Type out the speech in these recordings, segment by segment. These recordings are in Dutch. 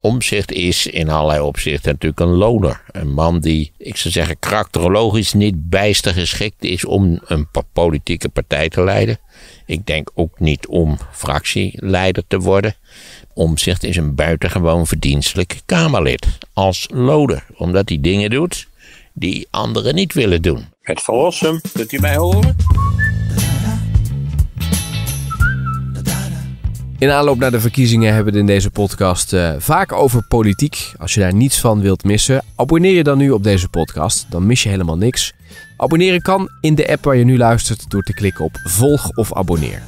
Omzicht is in allerlei opzichten natuurlijk een loner. Een man die, ik zou zeggen, karakterologisch niet bijster geschikt is om een politieke partij te leiden. Ik denk ook niet om fractieleider te worden. Omzicht is een buitengewoon verdienstelijk Kamerlid als loder, omdat hij dingen doet die anderen niet willen doen. Het verlossen, kunt u mij horen? In aanloop naar de verkiezingen hebben we het in deze podcast eh, vaak over politiek. Als je daar niets van wilt missen, abonneer je dan nu op deze podcast. Dan mis je helemaal niks. Abonneren kan in de app waar je nu luistert door te klikken op volg of abonneer.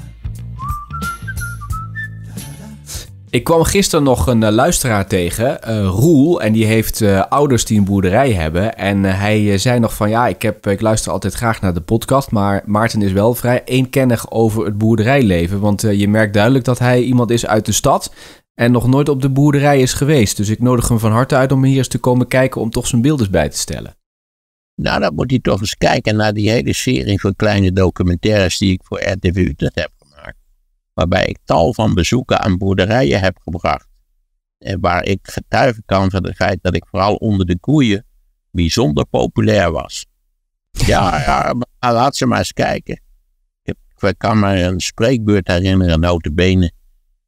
Ik kwam gisteren nog een eh, luisteraar tegen, eh, Roel, en die heeft eh, ouders die een boerderij hebben. En hij zei nog van ja, ik, heb, ik luister altijd graag naar de podcast, maar Maarten is wel vrij eenkennig over het boerderijleven. Want je merkt duidelijk dat hij iemand is uit de stad en nog nooit op de boerderij is geweest. Dus ik nodig hem van harte uit om hier eens te komen kijken om toch zijn beeld bij te stellen. Nou, dan moet hij toch eens kijken naar die hele serie van kleine documentaires die ik voor RTV Utrecht heb waarbij ik tal van bezoeken aan boerderijen heb gebracht, en waar ik getuigen kan van het feit dat ik vooral onder de koeien bijzonder populair was. Ja, ja laat ze maar eens kijken. Ik kan me een spreekbeurt herinneren, notabene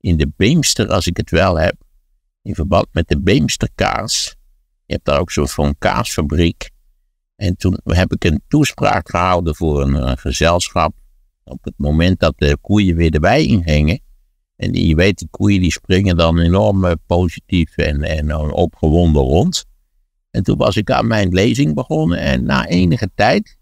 in de Beemster, als ik het wel heb, in verband met de Beemsterkaas. Je hebt daar ook zo'n van kaasfabriek. En toen heb ik een toespraak gehouden voor een eh, gezelschap op het moment dat de koeien weer de wei ingingen. En die, je weet, die koeien die springen dan enorm eh, positief en, en eh, opgewonden rond. En toen was ik aan mijn lezing begonnen. En na enige tijd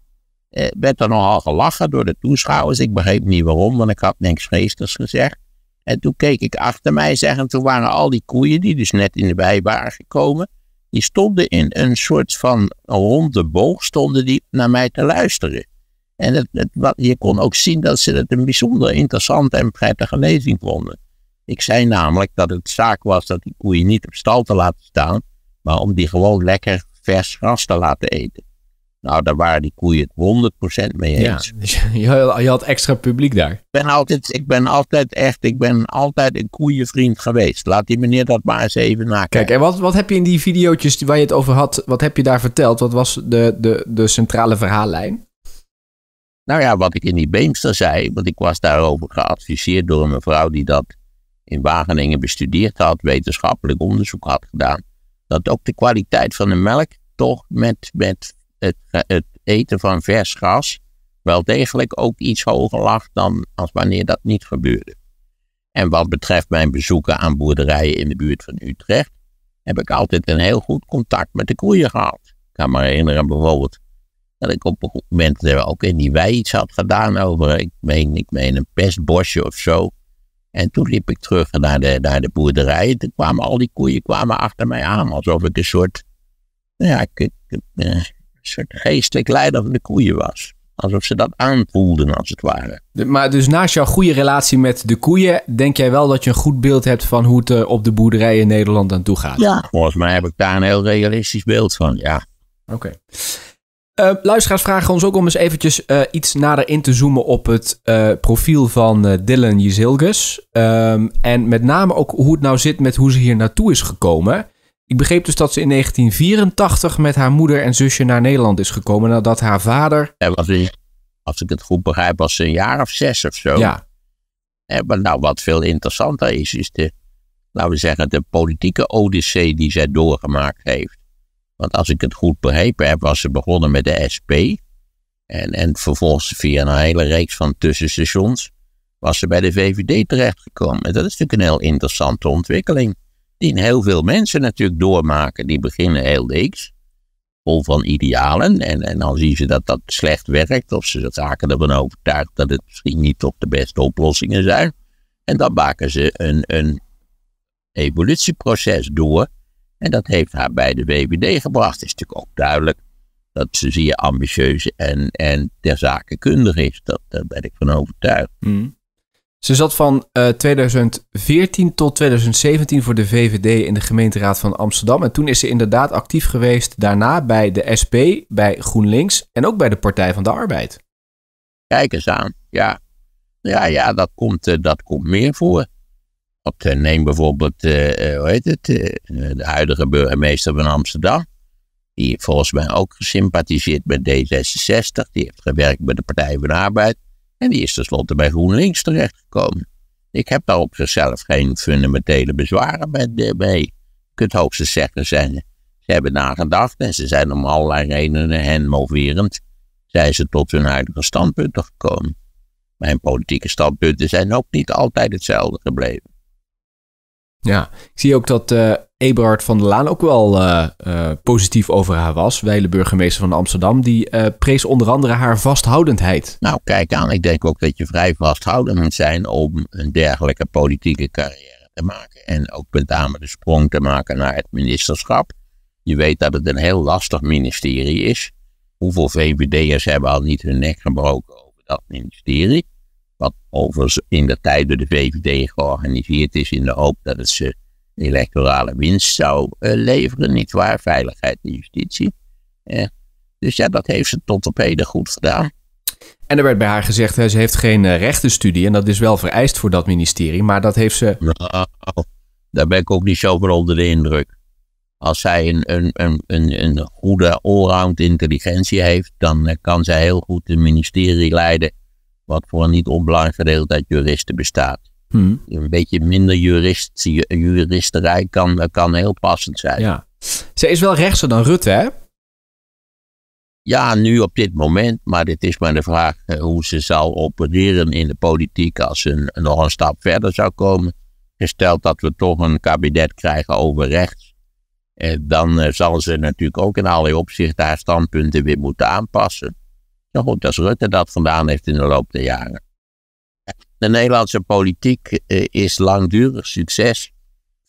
eh, werd er nogal gelachen door de toeschouwers. Ik begreep niet waarom, want ik had niks geesters gezegd. En toen keek ik achter mij, zeggen toen waren al die koeien, die dus net in de wei waren gekomen, die stonden in een soort van ronde boog, stonden die naar mij te luisteren. En het, wat, je kon ook zien dat ze het een bijzonder interessante en prettige lezing vonden. Ik zei namelijk dat het zaak was dat die koeien niet op stal te laten staan, maar om die gewoon lekker vers gras te laten eten. Nou, daar waren die koeien het 100% mee eens. Dus ja, je had extra publiek daar. Ik ben altijd, ik ben altijd echt, ik ben altijd een koeienvriend geweest. Laat die meneer dat maar eens even nakijken. Kijk, en wat, wat heb je in die video's waar je het over had, wat heb je daar verteld? Wat was de, de, de centrale verhaallijn? Nou ja, wat ik in die Beemster zei, want ik was daarover geadviseerd door een mevrouw die dat in Wageningen bestudeerd had, wetenschappelijk onderzoek had gedaan, dat ook de kwaliteit van de melk toch met, met het, het eten van vers gras wel degelijk ook iets hoger lag dan als wanneer dat niet gebeurde. En wat betreft mijn bezoeken aan boerderijen in de buurt van Utrecht, heb ik altijd een heel goed contact met de koeien gehad. Ik kan me herinneren bijvoorbeeld dat ik op een moment er eh, ook in die wij iets had gedaan over, eh, ik meen, ik meen een pestbosje of zo. En toen liep ik terug naar de, naar de boerderij. Toen kwamen al die koeien kwamen achter mij aan, alsof ik een soort, nou ja, ik, eh, een soort geestelijk leider van de koeien was. Alsof ze dat aanvoelden, als het ware. Maar dus naast jouw goede relatie met de koeien, denk jij wel dat je een goed beeld hebt van hoe het op de boerderij in Nederland aan toe gaat? Ja, volgens mij heb ik daar een heel realistisch beeld van, ja. Oké. Uh, luisteraars vragen ons ook om eens eventjes eh, iets nader in te zoomen op het eh, profiel van Dylan Jezilgus. Ehm, en met name ook hoe het nou zit met hoe ze hier naartoe is gekomen. Ik begreep dus dat ze in 1984 met haar moeder en zusje naar Nederland is gekomen nadat haar vader... was, als ik het goed begrijp was ze een jaar of zes of zo. Ja. En, maar nou, wat veel interessanter is, is de, laten we zeggen, de politieke odyssee die zij doorgemaakt heeft. Want als ik het goed begrepen heb, was ze begonnen met de SP. En, en vervolgens via een hele reeks van tussenstations was ze bij de VVD terechtgekomen. En dat is natuurlijk een heel interessante ontwikkeling. Die heel veel mensen natuurlijk doormaken. Die beginnen heel niks. Vol van idealen. En, en dan zien ze dat dat slecht werkt. Of ze raken ervan overtuigd dat het misschien niet op de beste oplossingen zijn. En dan maken ze een, een evolutieproces door en dat heeft haar bij de WBD gebracht. Het is natuurlijk ook duidelijk dat ze zeer ambitieus en, en ter zakenkundig is. Dat, daar ben ik van overtuigd. Mhm. Ze zat van 2014 eh, tot 2017 voor de VVD in de gemeenteraad van Amsterdam. En toen is ze inderdaad actief geweest daarna bij de SP, bij GroenLinks en ook bij de Partij van de Arbeid. Kijk eens aan, ja. Ja, ja dat, komt, eh, dat komt meer voor neem bijvoorbeeld, eh, eh, hoe heet het, eh, de huidige burgemeester van Amsterdam. Die volgens mij ook gesympathiseerd met D66. Die heeft gewerkt bij de Partij van de Arbeid. En die is tenslotte bij GroenLinks terechtgekomen. Ik heb daar op zichzelf geen fundamentele bezwaren mee. Je kunt hoogstens zeggen, zijn, ze hebben nagedacht en ze zijn om allerlei redenen, hen moverend, zijn ze tot hun huidige standpunten gekomen. Mijn politieke standpunten zijn ook niet altijd hetzelfde gebleven. Ja, ik zie ook dat eh, Eberhard van der Laan ook wel eh, eh, positief over haar was. Weile burgemeester van Amsterdam, die prees onder andere haar vasthoudendheid. Nou, kijk aan. Ik denk ook dat je vrij vasthoudend moet zijn om een dergelijke politieke carrière te maken. En ook met name de sprong te maken naar het ministerschap. Je weet dat het een heel lastig ministerie is. Hoeveel VVD'ers hebben al niet hun nek gebroken over dat ministerie? Wat overigens in de tijd door de VVD georganiseerd is in de hoop dat het ze electorale winst zou eh, leveren, nietwaar? Veiligheid en justitie. Eh, dus ja, dat heeft ze tot op heden goed gedaan. En er werd bij haar gezegd, hè, ze heeft geen eh, rechtenstudie en dat is wel vereist voor dat ministerie, maar dat heeft ze... Nou, daar ben ik ook niet zo van onder de indruk. Als zij een, een, een, een, goede allround intelligentie heeft, dan kan zij heel goed een ministerie leiden wat voor een niet onbelangrijk gedeelte uit juristen bestaat. Hmm. Een beetje minder jurist, juristerij kan, kan heel passend zijn. Ja. Ze is wel rechtser dan Rutte, hè? Ja, nu op dit moment, maar dit is maar de vraag eh, hoe ze zal opereren in de politiek als ze nog een stap verder zou komen. Gesteld dat we toch een kabinet krijgen over rechts, eh, dan eh, zal ze natuurlijk ook in allerlei opzichten haar standpunten weer moeten aanpassen. Zo goed als Rutte dat vandaan heeft in de loop der jaren. De Nederlandse politiek eh, is langdurig succes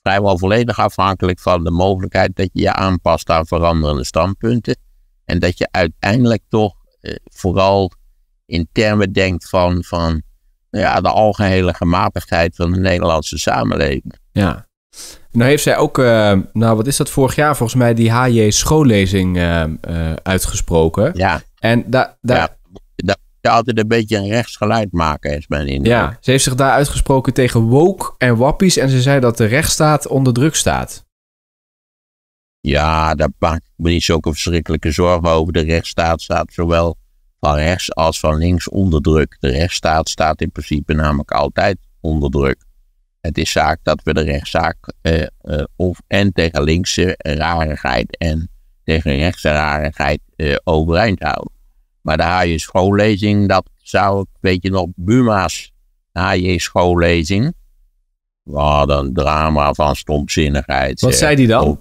vrijwel volledig afhankelijk van de mogelijkheid dat je je aanpast aan veranderende standpunten. En dat je uiteindelijk toch eh, vooral in termen denkt van, van nou ja, de algehele gematigdheid van de Nederlandse samenleving. Ja. Nou heeft zij ook, eh, nou wat is dat vorig jaar volgens mij, die H.J. schoollezing uitgesproken. Ja. En daar. Da ja, je altijd een beetje een rechtsgeluid maken, is mijn indruk. Ja, ze heeft zich daar uitgesproken tegen woke en wappies. En ze zei dat de rechtsstaat onder druk staat. Ja, daar maak ik me niet zulke verschrikkelijke zorgen over. De rechtsstaat staat zowel van rechts als van links onder druk. De rechtsstaat staat in principe namelijk altijd onder druk. Het is zaak dat we de rechtszaak eh, eh, of en tegen linkse rarigheid en tegen rechtse rarigheid eh, overeind houden. Maar de haaien schoollezing, dat zou ik, weet je nog, Buma's haaien schoollezing. We hadden een drama van stomzinnigheid. Wat zei die dan?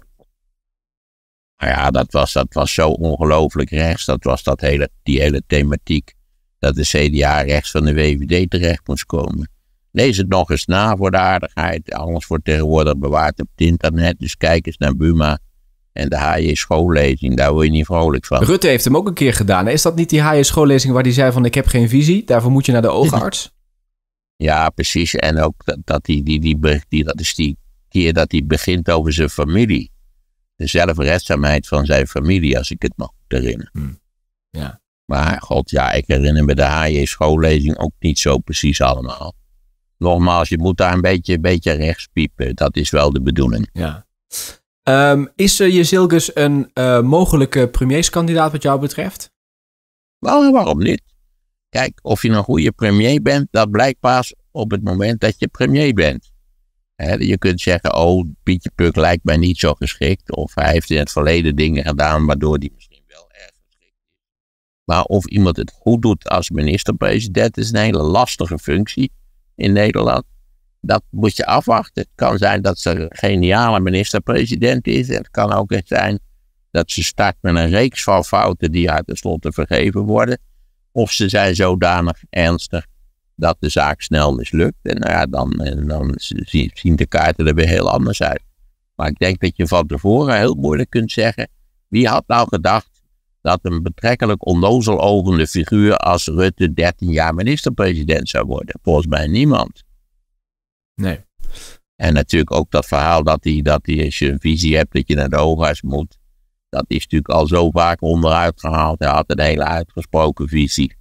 nou ja, dat was, dat was zo ongelooflijk rechts. Dat was dat hele, die hele thematiek. Dat de CDA rechts van de WVD terecht moest komen. Lees het nog eens na voor de aardigheid. Alles wordt tegenwoordig bewaard op het internet. Dus kijk eens naar Buma. En de hj schoollezing, daar word je niet vrolijk van. Rutte heeft hem ook een keer gedaan. Is dat niet die hj schoollezing waar hij zei van ik heb geen visie? Daarvoor moet je naar de oogarts? ja, precies. En ook dat, die, die, die, die, dat is die keer dat hij begint over zijn familie. De zelfredzaamheid van zijn familie, als ik het mag herinner. Hmm. Ja. Maar god, ja, ik herinner me de haaien schoollezing ook niet zo precies allemaal. Nogmaals, je moet daar een beetje, een beetje rechts piepen. Dat is wel de bedoeling. Ja. Ehm, is eh, je Jezilgus een eh, mogelijke premierskandidaat wat jou betreft? waarom niet? Kijk, of je een nou goede premier bent, dat blijkt pas op het moment dat je premier bent. je kunt zeggen, oh, Pietje Puk lijkt mij niet zo geschikt. Of hij heeft in het verleden dingen gedaan waardoor die misschien wel erg geschikt is. Maar of iemand het goed doet als minister-president is een hele lastige functie in Nederland dat moet je afwachten. Het kan zijn dat ze een geniale minister-president is. het kan ook zijn dat ze start met een reeks van fouten die haar vergeven worden. Of ze zijn zodanig ernstig dat de zaak snel mislukt. En nou ja, dan, eh, dan zien de kaarten er weer heel anders uit. Maar ik denk dat je van tevoren heel moeilijk kunt zeggen. Wie had nou gedacht dat een betrekkelijk onnozel ogende figuur als Rutte 13 jaar minister-president zou worden? Volgens mij niemand. Nee. En natuurlijk ook dat verhaal dat die dat die als je een visie hebt dat je naar de hoogarts moet. Dat is natuurlijk al zo vaak onderuit gehaald. Hij had een hele uitgesproken visie.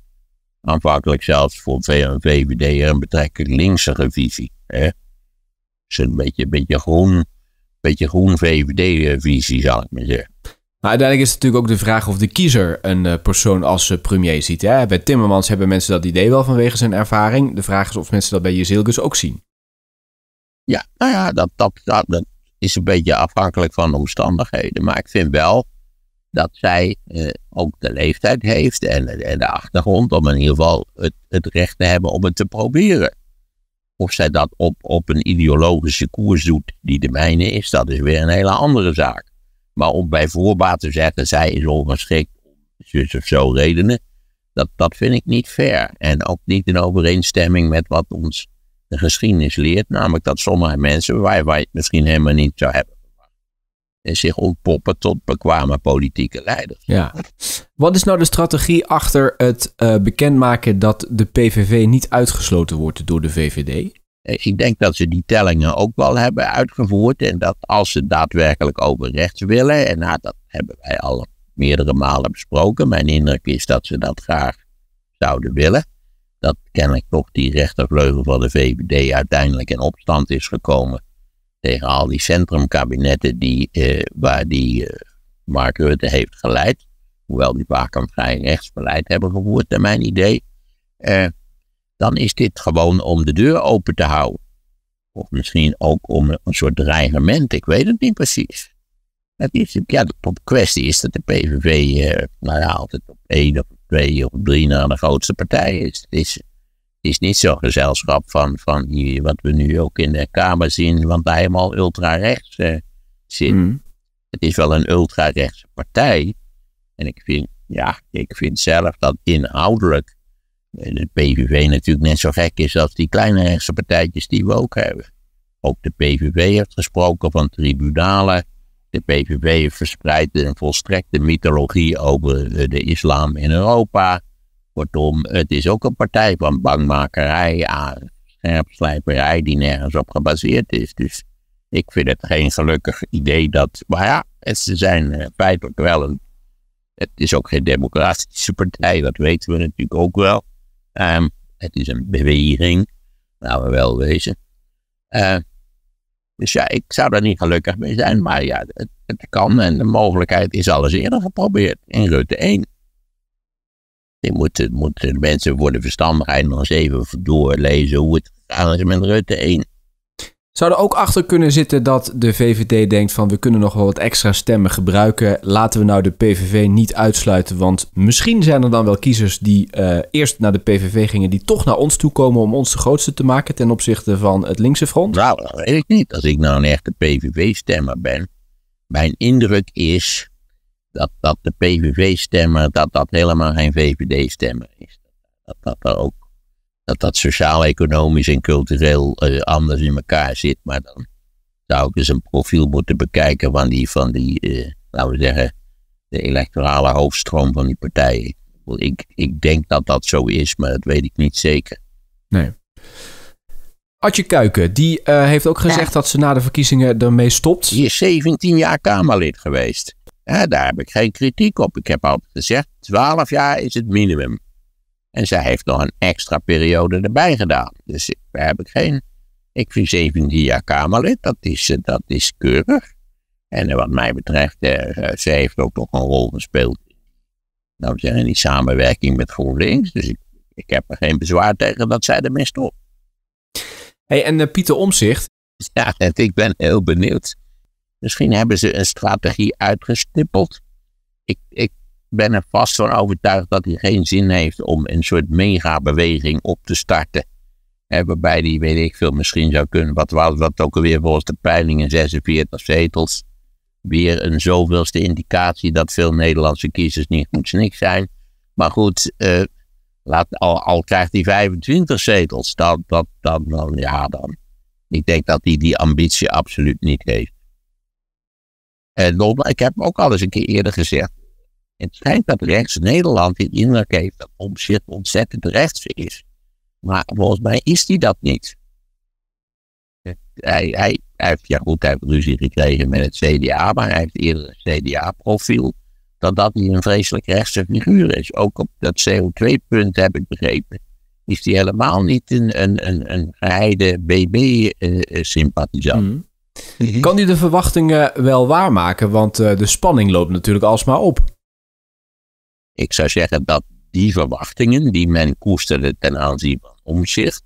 Aanvankelijk zelfs voor VVD een betrekkelijk linksere visie. Hè? Dus een beetje, beetje groen, beetje groen VVD-visie, eh, zal ik maar zeggen. Maar uiteindelijk is het natuurlijk ook de vraag of de kiezer een eh, persoon als eh, premier ziet. Hè? Bij Timmermans hebben mensen dat idee wel vanwege zijn ervaring. De vraag is of mensen dat bij Jezilkus ook zien. Ja, nou ja, dat, dat, dat, is een beetje afhankelijk van de omstandigheden. Maar ik vind wel dat zij eh, ook de leeftijd heeft en, en, de achtergrond om in ieder geval het, het, recht te hebben om het te proberen. Of zij dat op, op een ideologische koers doet die de mijne is, dat is weer een hele andere zaak. Maar om bij voorbaat te zeggen, zij is ongeschikt om zus of zo redenen, dat, dat vind ik niet fair. En ook niet in overeenstemming met wat ons de geschiedenis leert namelijk dat sommige mensen, waar wij het misschien helemaal niet zou hebben verwacht, eh, zich ontpoppen tot bekwame politieke leiders. Ja. Wat is nou de strategie achter het eh, bekendmaken dat de PVV niet uitgesloten wordt door de VVD? Eh, ik denk dat ze die tellingen ook wel hebben uitgevoerd en dat als ze daadwerkelijk over rechts willen, en nou, dat hebben wij al meerdere malen besproken, mijn indruk is dat ze dat graag zouden willen, dat kennelijk toch die rechtervleugel van de VVD uiteindelijk in opstand is gekomen tegen al die centrumkabinetten die, eh, waar die eh, Mark Rutte heeft geleid. Hoewel die vaak een vrij rechtsbeleid hebben gevoerd, naar mijn idee. Eh, dan is dit gewoon om de deur open te houden. Of misschien ook om een soort dreigement, ik weet het niet precies. Het is, ja, de kwestie is dat de PVV nou ja, altijd op één of twee of drie na de grootste partij is. Het is, is niet zo'n gezelschap van, van wat we nu ook in de Kamer zien, want daar helemaal ultra-rechts eh, zit. Hmm. Het is wel een ultra-rechtse partij. En ik vind, ja, ik vind zelf dat inhoudelijk eh, de PVV natuurlijk net zo gek is als die kleine rechtse partijtjes die we ook hebben. Ook de PVV heeft gesproken van tribunalen de PVV verspreidt een volstrekte mythologie over eh, de islam in Europa. Kortom, het is ook een partij van bangmakerij, scherpslijperij die nergens op gebaseerd is. Dus ik vind het geen gelukkig idee dat. Maar ja, ze zijn eh, feitelijk wel een. Het is ook geen democratische partij, dat weten we natuurlijk ook wel. Ehm, het is een beweging, laten we wel wezen. Uh, dus ja, ik zou daar niet gelukkig mee zijn. Maar ja, het, kan en de mogelijkheid is alles eerder geprobeerd in Rutte 1. Je moet, moet de mensen voor de verstandigheid nog eens even doorlezen hoe het gaat met Rutte 1. Zou er ook achter kunnen zitten dat de VVD denkt van we kunnen nog wel wat extra stemmen gebruiken. Laten we nou de PVV niet uitsluiten, want misschien zijn er dan wel kiezers die eh, eerst naar de PVV gingen, die toch naar ons toe komen om ons de grootste te maken ten opzichte van het linkse front? Nou, dat weet ik niet. Als ik nou een echte PVV-stemmer ben, mijn indruk is dat, dat de PVV-stemmer, dat dat helemaal geen VVD-stemmer is. Dat dat er ook dat dat sociaal-economisch en cultureel eh, anders in elkaar zit. Maar dan zou ik eens een profiel moeten bekijken van die, van die eh, laten we zeggen, de electorale hoofdstroom van die partijen. Ik, ik denk dat dat zo is, maar dat weet ik niet zeker. Nee. Adje Kuiken, die eh, heeft ook gezegd dat ze na de verkiezingen ermee stopt. Die is 17 jaar Kamerlid geweest. Ja, daar heb ik geen kritiek op. Ik heb altijd gezegd, 12 jaar is het minimum. En zij heeft nog een extra periode erbij gedaan. Dus daar heb ik geen. Ik vind 17 jaar Kamerlid, dat is, eh, dat is keurig. En eh, wat mij betreft, eh, eh, ze heeft ook nog een rol gespeeld. Nou, zeggen, die samenwerking met GroenLinks. Dus ik, ik heb er geen bezwaar tegen dat zij ermee stopt. Hey, en uh, Pieter Omzicht. Ja, ik ben heel benieuwd. Misschien hebben ze een strategie uitgestippeld. Ik, ik ben er vast van overtuigd dat hij geen zin heeft om een soort megabeweging op te starten. waarbij die, weet ik veel, misschien zou kunnen, wat was dat ook alweer volgens de peilingen, 46 zetels. Weer een zoveelste indicatie dat veel Nederlandse kiezers niet goed snik zijn. Maar goed, eh, laat, al, krijgt hij 25 zetels, dan, dan, dan, ja, dan. Ik denk dat hij die ambitie absoluut niet heeft. En eh, ik heb ook al eens een keer eerder gezegd, het schijnt dat rechts Nederland in indruk heeft dat omzicht ontzettend rechts is. Maar volgens mij is hij dat niet. Eh, hij, hij, hij, heeft, ja goed, hij heeft ruzie gekregen met het CDA, maar hij heeft eerder een CDA-profiel dan dat hij een vreselijk rechtse figuur is. Ook op dat CO2-punt heb ik begrepen, is hij helemaal niet een, een, een, geheide BB-sympathisant. Eh, eh, mm. Mhm. Kan hij de verwachtingen wel waarmaken? Want de spanning loopt natuurlijk alsmaar op. Ik zou zeggen dat die verwachtingen die men koesterde ten aanzien van omzicht,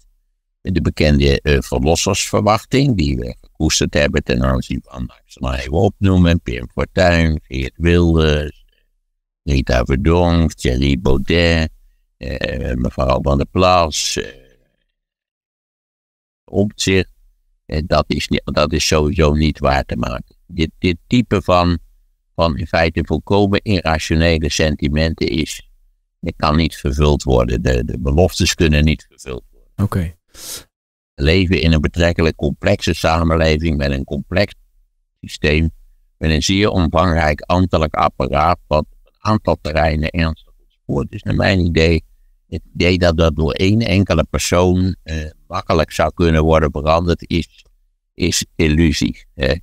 de bekende eh, verlossersverwachting die we gekoesterd hebben ten aanzien van, nou, ik zal maar even opnoemen, Pim Fortuyn, Geert Wilders, Rita Verdonk, Thierry Baudet, uh, mevrouw Van der Plas, uh, dat, is, dat is sowieso niet waar te maken. Dit, dit type van van in feite volkomen irrationele sentimenten is. Het kan niet vervuld worden, de, de beloftes kunnen niet vervuld worden. Oké. Leven in een betrekkelijk complexe samenleving met een complex systeem, met een zeer omvangrijk ambtelijk apparaat, wat op een aantal terreinen ernstig ontspoort is, naar mijn idee. Het idee dat dat door één enkele persoon eh, makkelijk zou kunnen worden veranderd, is, is illusie. Hè?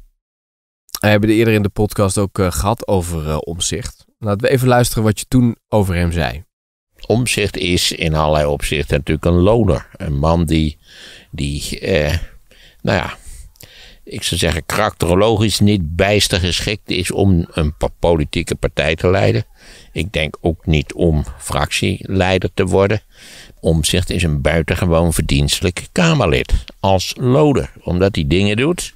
We hebben het eerder in de podcast ook eh, gehad over eh, omzicht. Laten we even luisteren wat je toen over hem zei. Omzicht is in allerlei opzichten natuurlijk een loner. Een man die, die eh, nou ja, ik zou zeggen, karakterologisch niet bijster geschikt is om een politieke partij te leiden. Ik denk ook niet om fractieleider te worden. Omzicht is een buitengewoon verdienstelijk Kamerlid als loder, omdat hij dingen doet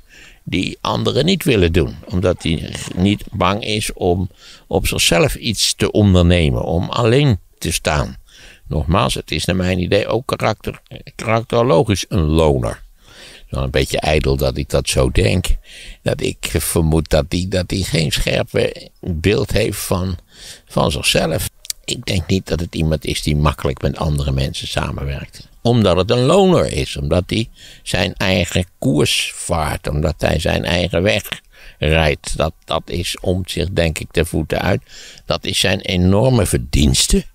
die anderen niet willen doen. Omdat hij niet bang is om op zichzelf iets te ondernemen, om alleen te staan. Nogmaals, het is naar mijn idee ook karakter, karakterologisch een loner. Dan een beetje ijdel dat ik dat zo denk. Dat ik vermoed dat hij dat geen scherp beeld heeft van, van zichzelf. Ik denk niet dat het iemand is die makkelijk met andere mensen samenwerkt omdat het een loner is, omdat hij zijn eigen koers vaart, omdat hij zijn eigen weg rijdt. Dat, dat is om zich, denk ik, de voeten uit. Dat is zijn enorme verdienste,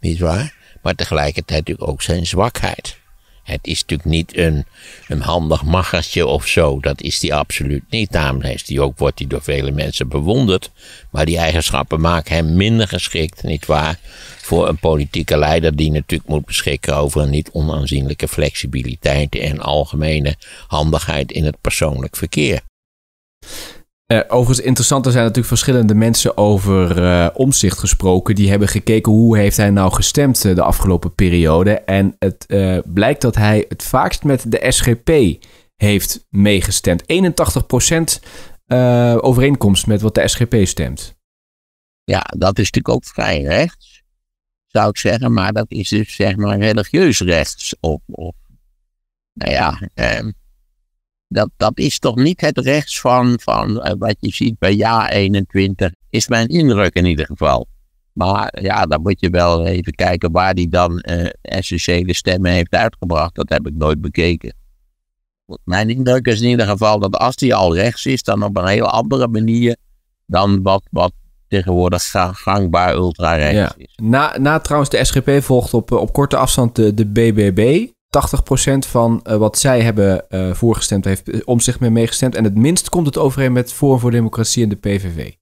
nietwaar? Maar tegelijkertijd natuurlijk ook zijn zwakheid. Het is natuurlijk niet een, een handig maggertje of zo. Dat is die absoluut niet. Daarom is die ook, wordt hij door vele mensen bewonderd. Maar die eigenschappen maken hem minder geschikt, nietwaar? Voor een politieke leider die natuurlijk moet beschikken over een niet onaanzienlijke flexibiliteit en algemene handigheid in het persoonlijk verkeer. Eh, overigens, interessant, er zijn natuurlijk verschillende mensen over eh, omzicht gesproken. Die hebben gekeken hoe heeft hij nou gestemd eh, de afgelopen periode. En het blijkt dat hij het vaakst met de SGP heeft meegestemd. 81% overeenkomst met wat de SGP stemt. Ja, dat is natuurlijk ook vrij rechts, zou ik zeggen. Maar dat is dus zeg maar religieus rechts. Of, of nou ja, eh. Dat, dat is toch niet het rechts van, van eh, wat je ziet bij jaar 21, is mijn indruk in ieder geval. Maar ja, dan moet je wel even kijken waar die dan uh, essentiële stemmen heeft uitgebracht. Dat heb ik nooit bekeken. Mijn indruk is in ieder geval dat als die al rechts is, dan op een heel andere manier dan wat, wat tegenwoordig gangbaar ultra-rechts ja. is. Na, na trouwens de SGP volgt op, eh, op korte afstand de, de BBB. 80% van eh, wat zij hebben eh, voorgestemd heeft eh, om zich mee meegestemd. En het minst komt het overeen met Forum voor Democratie en de PVV.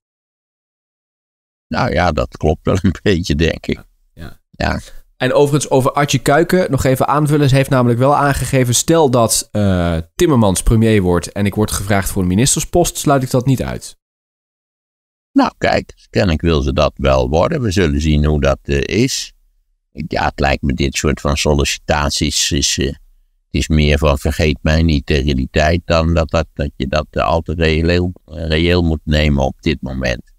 Nou ja, dat klopt wel een beetje, denk ik. Ja. ja. En overigens over Artje Kuiken, nog even aanvullen. Ze heeft namelijk wel aangegeven, stel dat Timmermans premier wordt en ik word gevraagd voor een ministerspost, sluit ik dat niet uit. Nou kijk, kennelijk wil ze dat wel worden. We zullen zien hoe dat is ja, het lijkt me dit soort van sollicitaties is, eh, is meer van vergeet mij niet de realiteit dan dat, dat, dat je dat al te reëel, eh, reëel moet nemen op dit moment.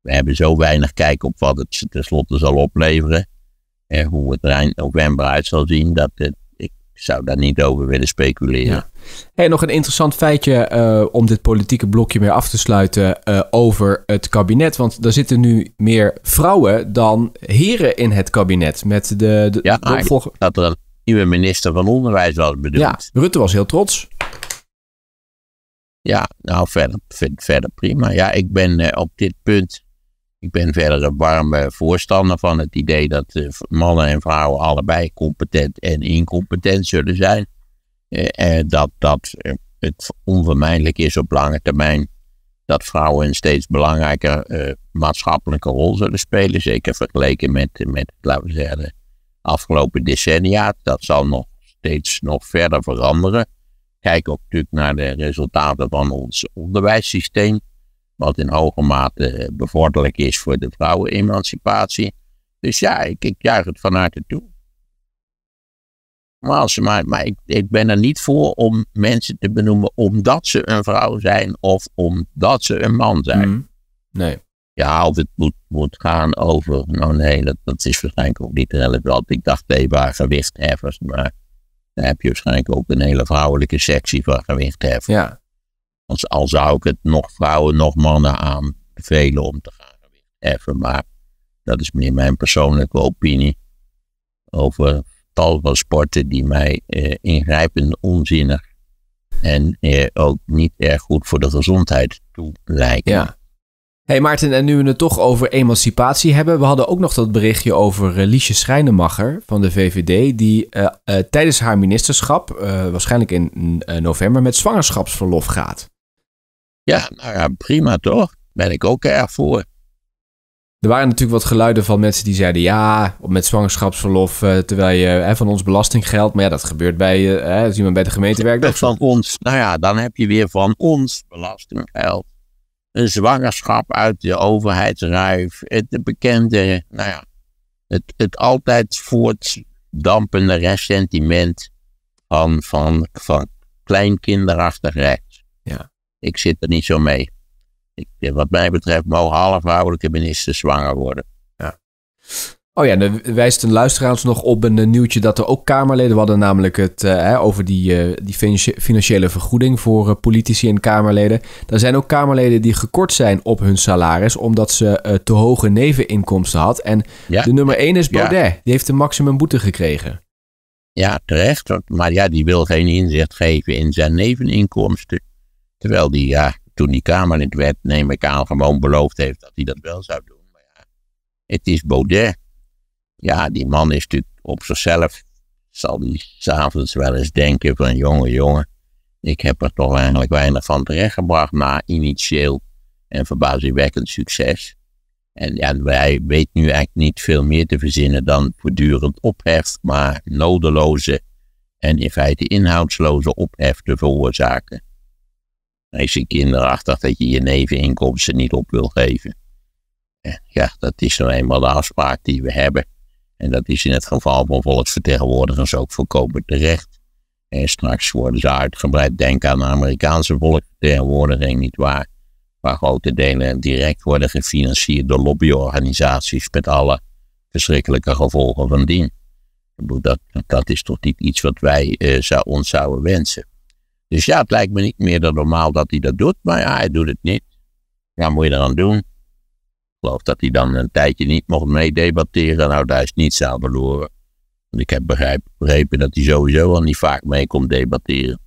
We hebben zo weinig kijk op wat het tenslotte zal opleveren en hoe het er eind november uit zal zien dat het zou daar niet over willen speculeren. Hey, nog een interessant feitje eh, om dit politieke blokje mee af te sluiten eh, over het kabinet. Want er zitten nu meer vrouwen dan heren in het kabinet. Met de, de, ja, Dat er een nieuwe minister van Onderwijs was bedoeld. Ja, Rutte was heel trots. Ja, nou verder, verder prima. Ja, ik ben eh, op dit punt ik ben verder een warme eh, voorstander van het idee dat eh, mannen en vrouwen allebei competent en incompetent zullen zijn. Eh, en dat dat het onvermijdelijk is op lange termijn dat vrouwen een steeds belangrijker maatschappelijke rol zullen spelen. Zeker vergeleken met, met laten we zeggen, de afgelopen decennia. Dat zal nog steeds nog verder veranderen. Kijk ook natuurlijk naar de resultaten van ons onderwijssysteem. Wat in hoge mate bevorderlijk is voor de vrouwenemancipatie. Dus ja, ik, ik juich het van harte toe. Maar, als maar, maar ik, ik ben er niet voor om mensen te benoemen omdat ze een vrouw zijn of omdat ze een man zijn. Mhm. Nee. Ja, of het moet, moet gaan over. Nou nee, dat, is waarschijnlijk ook niet relevant. Ik dacht even gewichtheffers, maar daar heb je waarschijnlijk ook een hele vrouwelijke sectie van gewichtheffers. Ja. Als, al zou ik het nog vrouwen, nog mannen aanbevelen om te gaan even Maar dat is meer mijn persoonlijke opinie over tal van sporten die mij eh, ingrijpend onzinnig en eh, ook niet erg goed voor de gezondheid toe lijken. Ja. Hey Maarten, en nu we het toch over emancipatie hebben, we hadden ook nog dat berichtje over eh, Liesje Schrijnemacher van de VVD, die tijdens haar ministerschap, waarschijnlijk in november, met zwangerschapsverlof gaat. Ja, nou ja, prima toch? Ben ik ook erg voor. Er waren natuurlijk wat geluiden van mensen die zeiden ja, met zwangerschapsverlof, eh, terwijl je eh, van ons belastinggeld, maar ja, dat gebeurt bij, eh, hè, als iemand bij de gemeente werkt. van ons, nou ja, dan heb je weer van ons belastinggeld. Een zwangerschap uit de overheidsruif, het bekende, nou ja, het, het altijd voortdampende ressentiment van, van, van kleinkinderachtig recht ik zit er niet zo mee. Ik, eh, wat mij betreft mogen alle vrouwelijke ministers zwanger worden. Ja. Oh ja, dan wijst een luisteraars nog op een eh, nieuwtje dat er ook Kamerleden hadden, namelijk het eh, over die, die financiële vergoeding voor politici en Kamerleden. Er zijn ook Kamerleden die gekort zijn op hun salaris, omdat ze te hoge neveninkomsten had. En de nummer 1 is Baudet, die heeft een maximumboete gekregen. Ja, terecht, maar ja, die wil geen inzicht geven in zijn neveninkomsten. Terwijl die ja, toen die Kamerlid werd, neem ik aan, gewoon beloofd heeft dat hij dat wel zou doen. Maar ja, het is Baudet. Ja, die man is natuurlijk op zichzelf, zal die s'avonds wel eens denken van, jongen, jongen, ik heb er toch eigenlijk weinig van terechtgebracht na initieel en verbazingwekkend succes. En ja, wij weten nu eigenlijk niet veel meer te verzinnen dan voortdurend ophef, maar nodeloze en in feite inhoudsloze ophef te veroorzaken is je kinderachtig dat je je neveninkomsten niet op wil geven. En ja, dat is nou eenmaal de afspraak die we hebben. En dat is in het geval van volksvertegenwoordigers ook voorkomen terecht. En straks worden ze uitgebreid, denk aan de Amerikaanse volksvertegenwoordiging, nietwaar? Waar grote delen direct worden gefinancierd door lobbyorganisaties met alle verschrikkelijke gevolgen van dien. dat, dat is toch niet iets wat wij eh, zou, ons zouden wensen. Dus ja, het lijkt me niet meer dan normaal dat hij dat doet, maar ja, hij doet het niet. Ja, moet je dan doen? Ik geloof dat hij dan een tijdje niet mocht meedebatteren. Nou, daar is niets aan verloren. Want ik heb begrepen dat hij sowieso al niet vaak mee komt debatteren.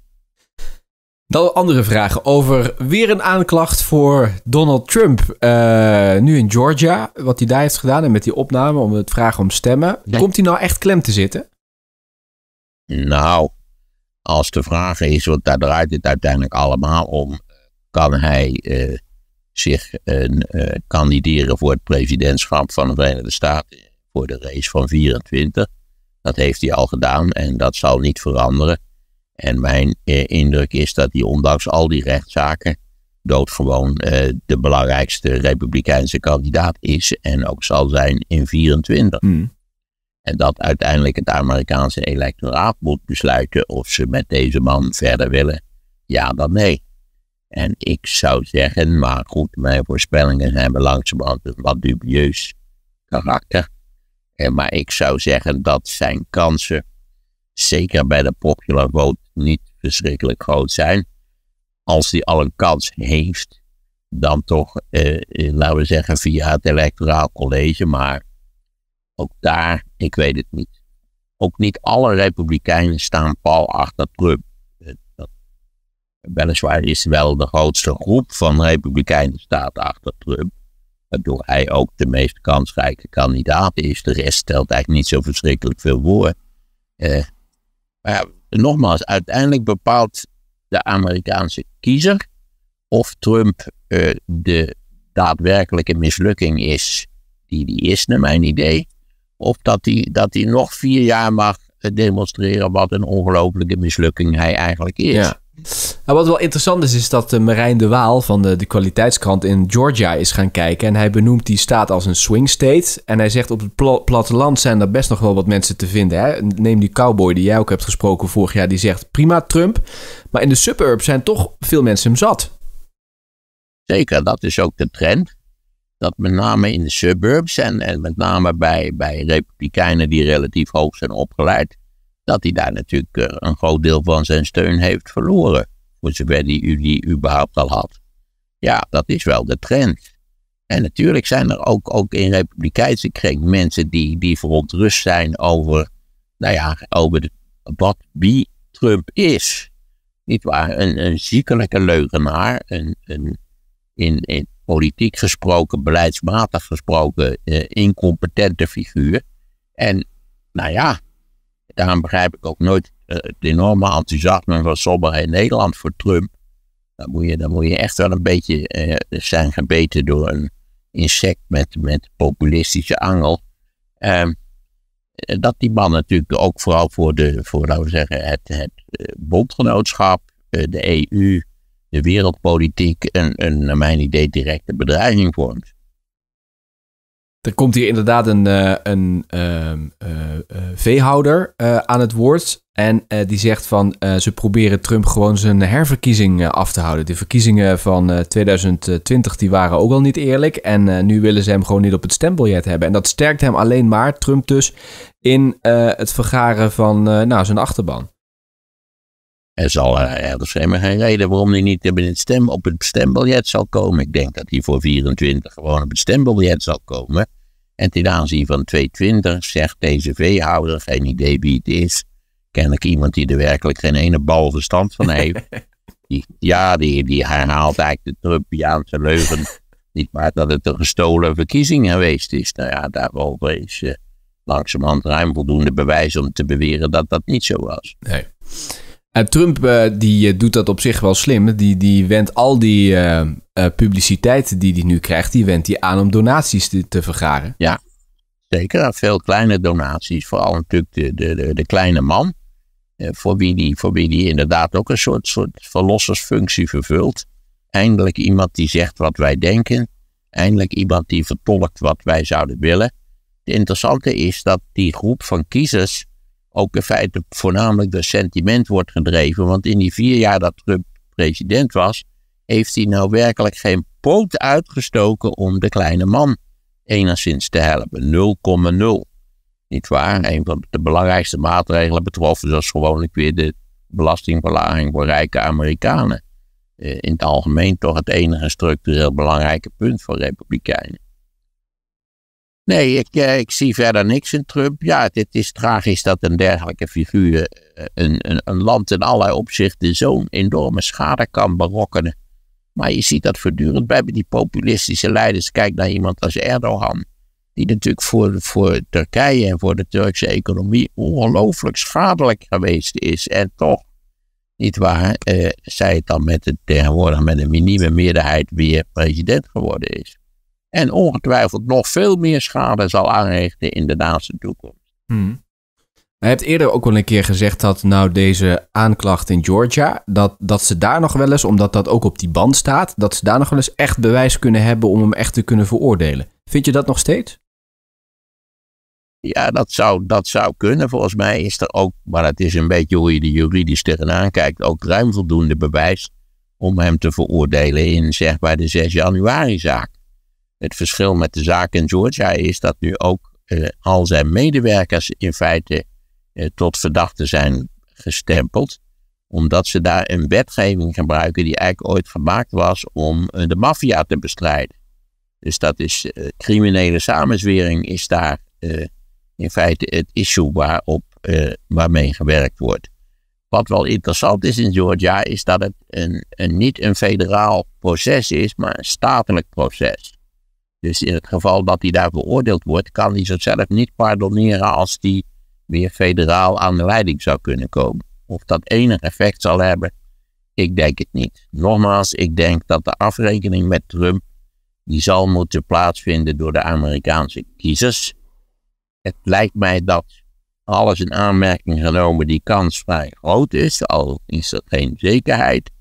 Dan andere vragen over weer een aanklacht voor Donald Trump. Eh, nu in Georgia, wat hij daar heeft gedaan en met die opname om het vragen om stemmen. Komt hij nou echt klem te zitten? Nou, als de vraag is, want daar draait het uiteindelijk allemaal om, kan hij eh, zich eh, eh, kandideren voor het presidentschap van de Verenigde Staten voor de race van 24. Dat heeft hij al gedaan en dat zal niet veranderen. En mijn indruk is dat hij ondanks al die rechtszaken doodgewoon de belangrijkste republikeinse kandidaat is en ook zal zijn in 24. En dat uiteindelijk het Amerikaanse electoraat moet besluiten of ze met deze man verder willen, ja dan nee. En ik zou zeggen, maar goed, mijn voorspellingen zijn wel langzamerhand een wat dubieus karakter. En maar ik zou zeggen dat zijn kansen, zeker bij de popular vote, niet verschrikkelijk groot zijn. Als hij al een kans heeft, dan toch, eh, eh laten we zeggen, via het electoraal college, maar ook daar, ik weet het niet. Ook niet alle Republikeinen staan pal achter Trump. Eh, dat, weliswaar is wel de grootste groep van Republikeinen staat achter Trump. Waardoor hij ook de meest kansrijke kandidaat is. De rest stelt eigenlijk niet zo verschrikkelijk veel voor. Eh, maar ja, nogmaals, uiteindelijk bepaalt de Amerikaanse kiezer of Trump eh, de daadwerkelijke mislukking is die die is, naar mijn idee. Of dat hij, dat hij nog vier jaar mag eh, demonstreren wat een ongelofelijke mislukking hij eigenlijk is. Ja. Nou, wat wel interessant is, is dat eh, Marijn de Waal van de, de kwaliteitskrant in Georgia is gaan kijken. En hij benoemt die staat als een swing state. En hij zegt op het platteland zijn er best nog wel wat mensen te vinden. Hè? Neem die cowboy die jij ook hebt gesproken vorig jaar, die zegt prima Trump. Maar in de suburbs zijn toch veel mensen hem zat. Zeker, dat is ook de trend dat met name in de suburbs en, en met name bij, bij republikeinen die relatief hoog zijn opgeleid, dat hij daar natuurlijk eh, een groot deel van zijn steun heeft verloren. Voor zover die, u die überhaupt al had. Ja, dat is wel de trend. En natuurlijk zijn er ook, ook in republikeinse kring mensen die, die verontrust zijn over, nou ja, over de, wat wie Trump is. Niet waar? Een, een ziekelijke leugenaar, een, een in, in politiek gesproken, beleidsmatig gesproken, eh, incompetente figuur. En nou ja, daarom begrijp ik ook nooit eh, het enorme enthousiasme van sommigen in Nederland voor Trump. Dan moet je, dan moet je echt wel een beetje eh, zijn gebeten door een insect met, met populistische angel. Ehm, dat die man natuurlijk ook vooral voor, de, voor zeggen, het, het bondgenootschap, de EU, de wereldpolitiek een, een, naar mijn idee, directe bedreiging vormt. Er komt hier inderdaad een, eh, een, ehm, eh, eh, veehouder aan het woord. En die zegt van ze proberen Trump gewoon zijn herverkiezing af te houden. De verkiezingen van 2020 die waren ook al niet eerlijk. En nu willen ze hem gewoon niet op het stembiljet hebben. En dat sterkt hem alleen maar, Trump dus, in het vergaren van nou, zijn achterban. Er zal eh, ergens helemaal geen reden waarom die niet op het, stem, op het stembiljet zal komen. Ik denk dat hij voor 24 gewoon op het stembiljet zal komen. En ten aanzien van 220 zegt deze veehouder, geen idee wie het is. Kennelijk iemand die er werkelijk geen ene bal verstand van heeft. Die, ja, die, die herhaalt eigenlijk de Trumpiaanse leugen. Niet maar dat het een gestolen verkiezing geweest is. Nou ja, daarover is eh, langzamerhand ruim voldoende bewijs om te beweren dat dat niet zo was. Nee. Eh, Trump eh, die eh, doet dat op zich wel slim. Die, die wendt al die publiciteit die hij nu krijgt, die wendt hij aan om donaties te, te vergaren. Ja, zeker. Veel kleine donaties. Vooral natuurlijk de, de, de, de kleine man. Voor wie, die, voor wie die inderdaad ook een soort, soort verlossersfunctie vervult. Eindelijk iemand die zegt wat wij denken. Eindelijk iemand die vertolkt wat wij zouden willen. Het interessante is dat die groep van kiezers ook in feite voornamelijk door sentiment wordt gedreven. Want in die vier jaar dat Trump president was, heeft hij nou werkelijk geen poot uitgestoken om de kleine man enigszins te helpen. 0,0. Niet waar? Een van de belangrijkste maatregelen betrof dus gewoonlijk weer de belastingverlaging voor rijke Amerikanen. Eh, in het algemeen toch het enige structureel belangrijke punt voor Republikeinen. Nee, ik, eh, ik zie verder niks in Trump. Ja, het, is tragisch dat een dergelijke figuur eh, een, een, een land in allerlei opzichten zo'n enorme schade kan berokkenen. Maar je ziet dat voortdurend bij die populistische leiders. Kijk naar iemand als Erdogan, die natuurlijk voor, voor Turkije en voor de Turkse economie ongelooflijk schadelijk geweest is. En toch, niet waar, eh, zij het dan met de, tegenwoordig met een minieme meerderheid weer president geworden is. En ongetwijfeld nog veel meer schade zal aanrichten in de naaste toekomst. Hmm. Je hebt eerder ook wel een keer gezegd dat nou deze aanklacht in Georgia, dat, dat ze daar nog wel eens, omdat dat ook op die band staat, dat ze daar nog wel eens echt bewijs kunnen hebben om hem echt te kunnen veroordelen. Vind je dat nog steeds? Ja, dat zou, dat zou kunnen. Volgens mij is er ook, maar het is een beetje hoe je er juridisch tegenaan kijkt, ook ruim voldoende bewijs om hem te veroordelen in zeg maar de 6 januari zaak. Het verschil met de zaak in Georgia is dat nu ook eh, al zijn medewerkers in feite eh, tot verdachten zijn gestempeld. Omdat ze daar een wetgeving gebruiken die eigenlijk ooit gemaakt was om eh, de maffia te bestrijden. Dus dat is criminele samenzwering is daar in feite het issue waarop, waarmee gewerkt wordt. Wat wel interessant is in Georgia is dat het een, een, niet een federaal proces is, maar een statelijk proces. Dus in het geval dat hij daar veroordeeld wordt, kan hij zichzelf niet pardoneren als hij weer federaal aan de leiding zou kunnen komen. Of dat enig effect zal hebben, ik denk het niet. Nogmaals, ik denk dat de afrekening met Trump, die zal moeten plaatsvinden door de Amerikaanse kiezers. Het lijkt mij dat alles in aanmerking genomen die kans vrij groot is, al is er geen zekerheid.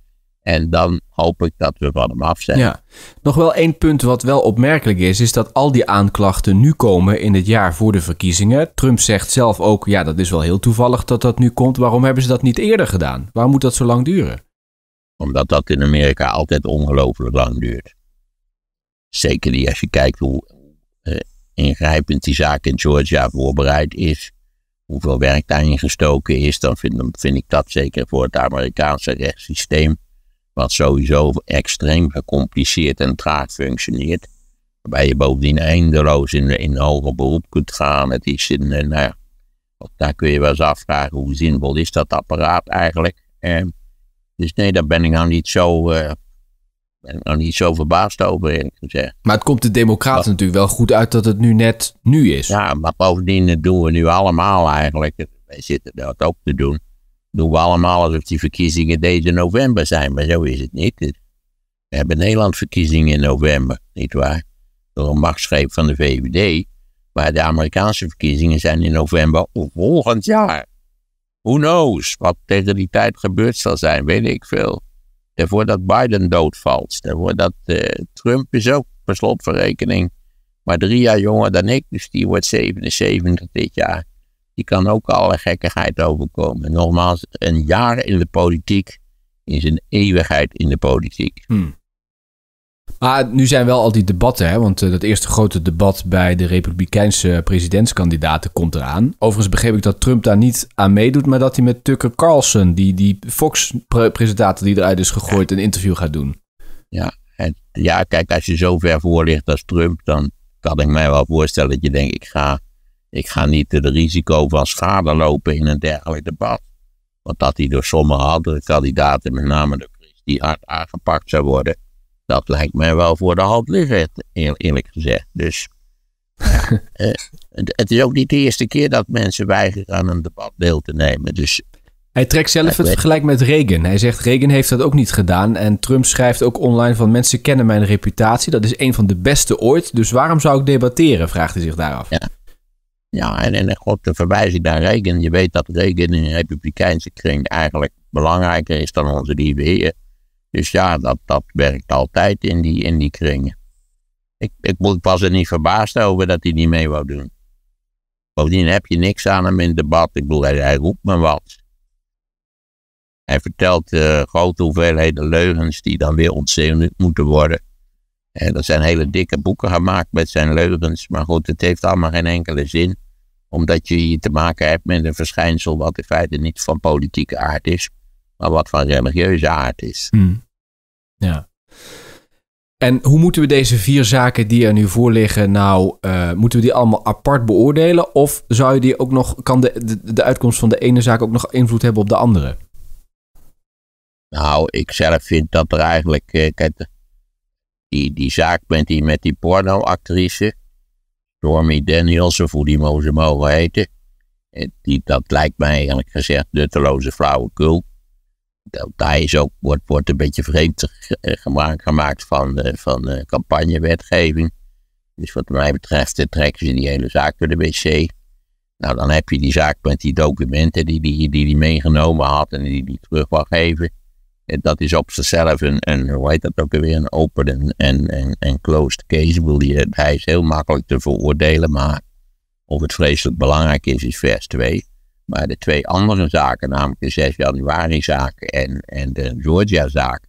En dan hoop ik dat we van hem af zijn. Ja. Nog wel één punt wat wel opmerkelijk is, is dat al die aanklachten nu komen in het jaar voor de verkiezingen. Trump zegt zelf ook, ja, dat is wel heel toevallig dat dat nu komt. Waarom hebben ze dat niet eerder gedaan? Waarom moet dat zo lang duren? Omdat dat in Amerika altijd ongelooflijk lang duurt. Zeker die als je kijkt hoe eh, ingrijpend die zaak in Georgia voorbereid is, hoeveel werk daarin gestoken is, dan vind, vind ik dat zeker voor het Amerikaanse rechtssysteem wat sowieso extreem gecompliceerd en traag functioneert. Waarbij je bovendien eindeloos in, in hoger beroep kunt gaan. Het is in, eh, nou daar kun je wel eens afvragen hoe zinvol is dat apparaat eigenlijk. Ehm, dus nee, daar ben ik nou niet zo, eh, ben ik nou niet zo verbaasd over eerlijk gezegd. Maar het komt de democraten natuurlijk wel goed uit dat het nu net nu is. Ja, maar bovendien doen we nu allemaal eigenlijk. Wij zitten dat ook te doen doen we allemaal alsof die verkiezingen deze november zijn, maar zo is het niet. We hebben Nederland verkiezingen in november, nietwaar? Door een machtsgreep van de VVD. Maar de Amerikaanse verkiezingen zijn in november volgend jaar. Who knows? Wat tegen die tijd gebeurd zal zijn, weet ik veel. Daarvoor dat Biden doodvalt. Daarvoor dat eh, Trump is ook per slotverrekening maar drie jaar jonger dan ik. Dus die wordt 77 dit jaar die kan ook alle gekkigheid overkomen. Nogmaals, een jaar in de politiek is een eeuwigheid in de politiek. Hm. Maar nu zijn wel al die debatten, hè? want eh, dat eerste grote debat bij de Republikeinse presidentskandidaten komt eraan. Overigens begreep ik dat Trump daar niet aan meedoet, maar dat hij met Tucker Carlson, die, die Fox-presentator die eruit is gegooid, een interview gaat doen. Ja, en, ja, kijk, als je zo ver voor ligt als Trump, dan kan ik mij wel voorstellen dat je denkt, ik ga ik ga niet de risico van schade lopen in een dergelijk debat. Want dat hij door sommige andere kandidaten, met name de die hard aangepakt zou worden, dat lijkt mij wel voor de hand liggen, eerlijk gezegd. Dus eh, het is ook niet de eerste keer dat mensen weigeren aan een debat deel te nemen. Dus hij trekt zelf het vergelijk met Reagan. Hij zegt Reagan heeft dat ook niet gedaan. En Trump schrijft ook online van mensen kennen mijn reputatie. Dat is een van de beste ooit. Dus waarom zou ik debatteren? Vraagt hij zich daaraf. Ja, ja, en, en ik de verwijzing naar Reagan. Je weet dat Reagan in de Republikeinse kring eigenlijk belangrijker is dan onze ideeën. Dus ja, dat, dat werkt altijd in die, in die kringen. Ik, ik was er niet verbaasd over dat hij niet mee wou doen. Bovendien heb je niks aan hem in het debat. Ik bedoel, hij, roept me wat. Hij vertelt eh, grote hoeveelheden leugens die dan weer ontzenuwd moeten worden. En er zijn hele dikke boeken gemaakt met zijn leugens. Maar goed, het heeft allemaal geen enkele zin. Omdat je hier te maken hebt met een verschijnsel wat in feite niet van politieke aard is. Maar wat van religieuze aard is. Hmm. Ja. En hoe moeten we deze vier zaken die er nu voor liggen, nou, eh, moeten we die allemaal apart beoordelen? Of zou je die ook nog, kan de, de, de uitkomst van de ene zaak ook nog invloed hebben op de andere? Nou, ik zelf vind dat er eigenlijk, eh, kijk, die, die zaak met die, met die pornoactrice, Stormy Daniels, of hoe die mozen mogen heten. Die, dat lijkt mij eigenlijk gezegd nutteloze flauwekul. Dat, daar is ook, wordt, wordt een beetje vreemd eh, gemaakt, gemaakt van, de, eh, van eh, campagnewetgeving. Dus wat mij betreft trekken ze die hele zaak door de wc. Nou, dan heb je die zaak met die documenten die hij die, die, die meegenomen had en die hij terug wil geven. Eh, dat is op zichzelf een, een, hoe heet dat ook weer, een open en, en, en, closed case. Wil eh, hij is heel makkelijk te veroordelen, maar of het vreselijk belangrijk is, is vers 2. Maar de twee andere zaken, namelijk de 6 januari-zaak en, en de Georgia-zaak,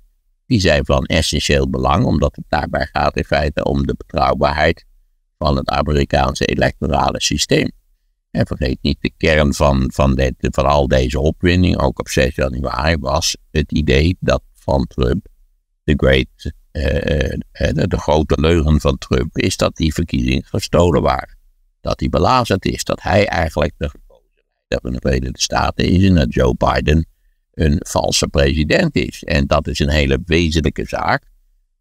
die zijn van essentieel belang, omdat het daarbij gaat in feite om de betrouwbaarheid van het Amerikaanse electorale systeem. En vergeet niet, de kern van, van, dit, van al deze opwinding, ook op 6 januari, was het idee dat van Trump de great, eh, eh, eh, de, de grote leugen van Trump is dat die verkiezingen gestolen waren. Dat hij belazerd is, dat hij eigenlijk de gekozen leider van de Verenigde Staten is en dat Joe Biden een valse president is. En dat is een hele wezenlijke zaak,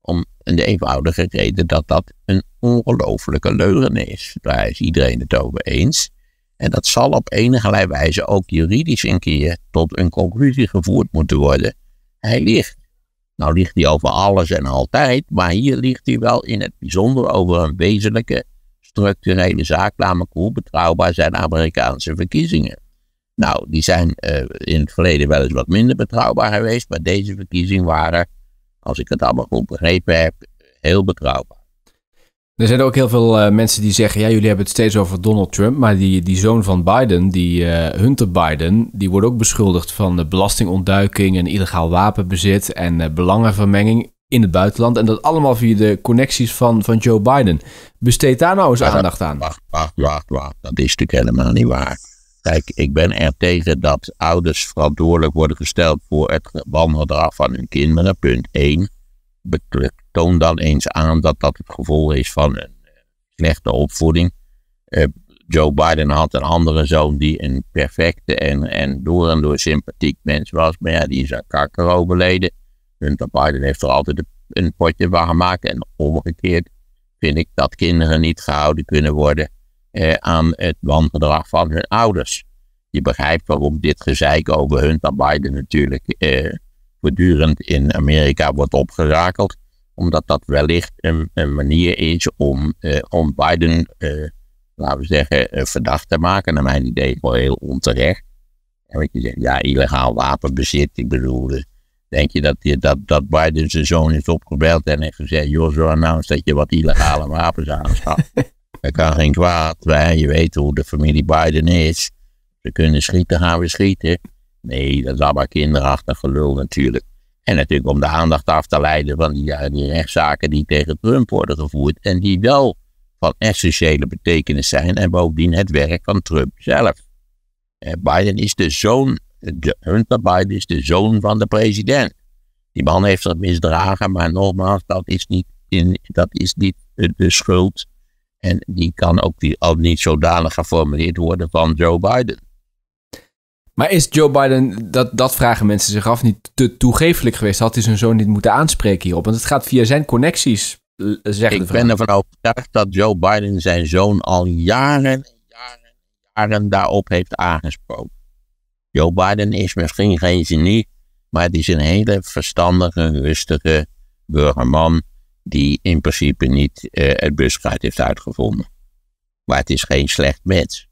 om de eenvoudige reden dat dat een ongelofelijke leugen is. Daar is iedereen het over eens. En dat zal op enige wijze ook juridisch een keer tot een conclusie gevoerd moeten worden. Hij ligt. Nou ligt hij over alles en altijd, maar hier ligt hij wel in het bijzonder over een wezenlijke structurele zaak, namelijk hoe betrouwbaar zijn Amerikaanse verkiezingen. Nou, die zijn eh, in het verleden wel eens wat minder betrouwbaar geweest, maar deze verkiezingen waren, als ik het allemaal goed begrepen heb, heel betrouwbaar. Er zijn ook heel veel eh, mensen die zeggen, ja, jullie hebben het steeds over Donald Trump, maar die, die zoon van Biden, die eh, Hunter Biden, die wordt ook beschuldigd van eh, belastingontduiking en illegaal wapenbezit en belangenvermenging in het buitenland. En dat allemaal via de connecties van, van Joe Biden. Besteed daar nou eens aandacht aan. Wacht, wacht, wacht, wacht. Dat is natuurlijk helemaal niet waar. Kijk, ik ben er tegen dat ouders verantwoordelijk worden gesteld voor het wangedrag van hun kinderen, punt 1 toon dan eens aan dat dat het gevolg is van een slechte opvoeding. Eh, Joe Biden had een andere zoon die een perfecte en, en door en door sympathiek mens was. Maar ja, die is aan kanker overleden. Hunter Biden heeft er altijd een potje van gemaakt. En omgekeerd vind ik dat kinderen niet gehouden kunnen worden eh, aan het wangedrag van hun ouders. Je begrijpt waarom dit gezeik over Hunter Biden natuurlijk eh, voortdurend in Amerika wordt opgerakeld. Omdat dat wellicht een, manier is om, eh, om Biden, eh, laten we zeggen, eh, verdacht te maken. Naar mijn idee wel heel onterecht. En wat je zegt, ja, illegaal wapenbezit. Ik bedoel, denk je dat, dat, dat Biden zijn zoon is opgebeld en heeft gezegd: joh, zo announce dat je wat illegale wapens aanschaft. Dat kan geen kwaad. je weet hoe de familie Biden is. Ze kunnen schieten, gaan we schieten. Nee, dat is allemaal kinderachtig gelul natuurlijk. En natuurlijk om de aandacht af te leiden van die, ja, eh, die rechtszaken die tegen Trump worden gevoerd. En die wel van essentiële betekenis zijn. En bovendien het werk van Trump zelf. Eh, Biden is de zoon, de, Hunter Biden is de zoon van de president. Die man heeft zich misdragen, maar nogmaals, dat is niet, in, dat is niet de schuld. En die kan ook die, al niet zodanig geformuleerd worden van Joe Biden. Maar is Joe Biden, dat, dat vragen mensen zich af, niet te toegefelijk geweest? Had hij zijn zoon niet moeten aanspreken hierop? Want het gaat via zijn connecties, eh, Ik ben ervan overtuigd dat Joe Biden zijn zoon al jaren, jaren, jaren daarop heeft aangesproken. Joe Biden is misschien geen genie, maar het is een hele verstandige, rustige burgerman die in principe niet eh, het buskruid heeft uitgevonden. Maar het is geen slecht mens.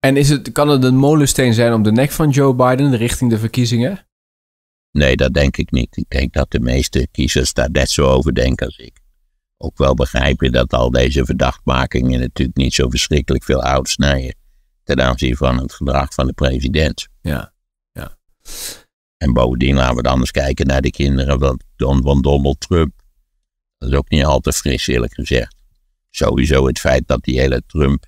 En is het, kan het een molensteen zijn om de nek van Joe Biden richting de verkiezingen? Nee, dat denk ik niet. Ik denk dat de meeste kiezers daar net zo over denken als ik. Ook wel begrijp je dat al deze verdachtmakingen natuurlijk niet zo verschrikkelijk veel uitsnijden ten aanzien van het gedrag van de president. Ja, ja. En bovendien laten we dan eens kijken naar de kinderen van, van Donald Trump. Dat is ook niet al te fris, eerlijk gezegd. Sowieso het feit dat die hele Trump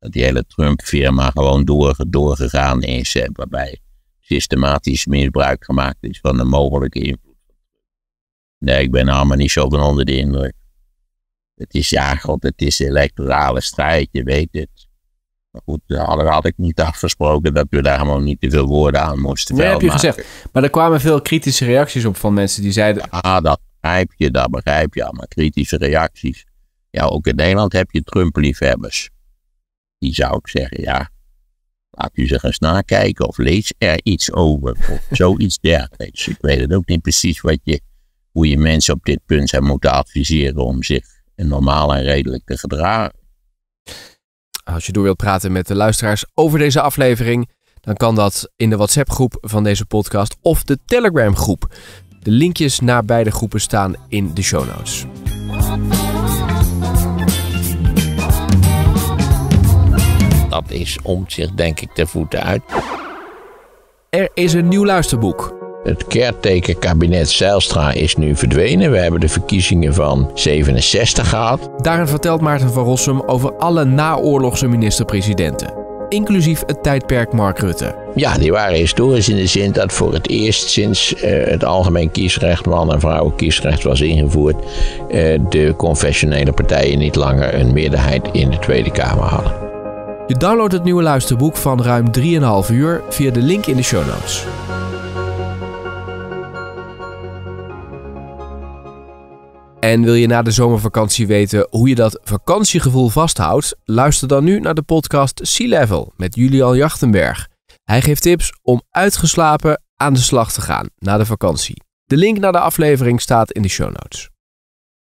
dat die hele Trump-firma gewoon doorgegaan is. waarbij systematisch misbruik gemaakt is van de mogelijke invloed. Nee, ik ben allemaal niet zo van onder de indruk. Het is, ja, god, het is electorale strijd, je weet het. Maar goed, daar had ik niet afgesproken dat we daar gewoon niet te veel woorden aan moesten Nee, heb je gezegd. Maar er kwamen veel kritische reacties op van mensen die zeiden... Ah, dat begrijp je, dat begrijp je. allemaal kritische reacties. Ja, ook in Nederland heb je Trump-liefhebbers die zou ik zeggen, ja, laat u zich eens nakijken of lees er iets over of zoiets dergelijks. Ik weet het ook niet precies wat je, hoe je mensen op dit punt zou moeten adviseren om zich normaal en redelijk te gedragen. Als je door wilt praten met de luisteraars over deze aflevering, dan kan dat in de WhatsApp-groep van deze podcast of de Telegram-groep. De linkjes naar beide groepen staan in de show notes. dat is zich denk ik de voeten uit. Er is een nieuw luisterboek. Het keerteken kabinet Zijlstra is nu verdwenen. We hebben de verkiezingen van 67 gehad. Daarin vertelt Maarten van Rossum over alle naoorlogse minister-presidenten. Inclusief het tijdperk Mark Rutte. Ja, die waren historisch in de zin dat voor het eerst sinds eh, het algemeen kiesrecht, man- en vrouwenkiesrecht was ingevoerd, eh, de confessionele partijen niet langer een meerderheid in de Tweede Kamer hadden. Je downloadt het nieuwe luisterboek van ruim 3,5 uur via de link in de show notes. En wil je na de zomervakantie weten hoe je dat vakantiegevoel vasthoudt? Luister dan nu naar de podcast Sea Level met Julian Jachtenberg. Hij geeft tips om uitgeslapen aan de slag te gaan na de vakantie. De link naar de aflevering staat in de show notes.